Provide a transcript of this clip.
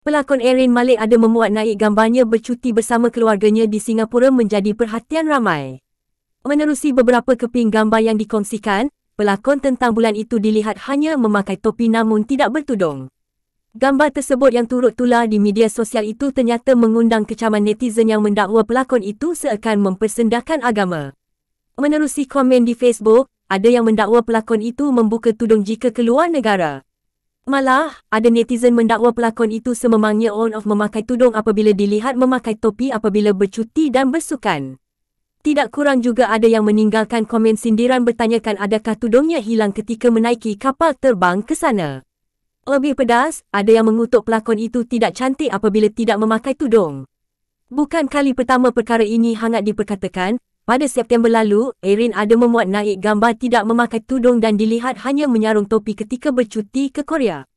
Pelakon Erin Malik ada memuat naik gambarnya bercuti bersama keluarganya di Singapura menjadi perhatian ramai. Menerusi beberapa keping gambar yang dikongsikan, pelakon tentang bulan itu dilihat hanya memakai topi namun tidak bertudung. Gambar tersebut yang turut tular di media sosial itu ternyata mengundang kecaman netizen yang mendakwa pelakon itu seakan mempersendakan agama. Menerusi komen di Facebook, ada yang mendakwa pelakon itu membuka tudung jika keluar negara. Malah, ada netizen mendakwa pelakon itu sememangnya on of memakai tudung apabila dilihat memakai topi apabila bercuti dan bersukan. Tidak kurang juga ada yang meninggalkan komen sindiran bertanyakan adakah tudungnya hilang ketika menaiki kapal terbang ke sana. Lebih pedas, ada yang mengutuk pelakon itu tidak cantik apabila tidak memakai tudung. Bukan kali pertama perkara ini hangat diperkatakan, pada September lalu, Erin ada memuat naik gambar tidak memakai tudung dan dilihat hanya menyarung topi ketika bercuti ke Korea.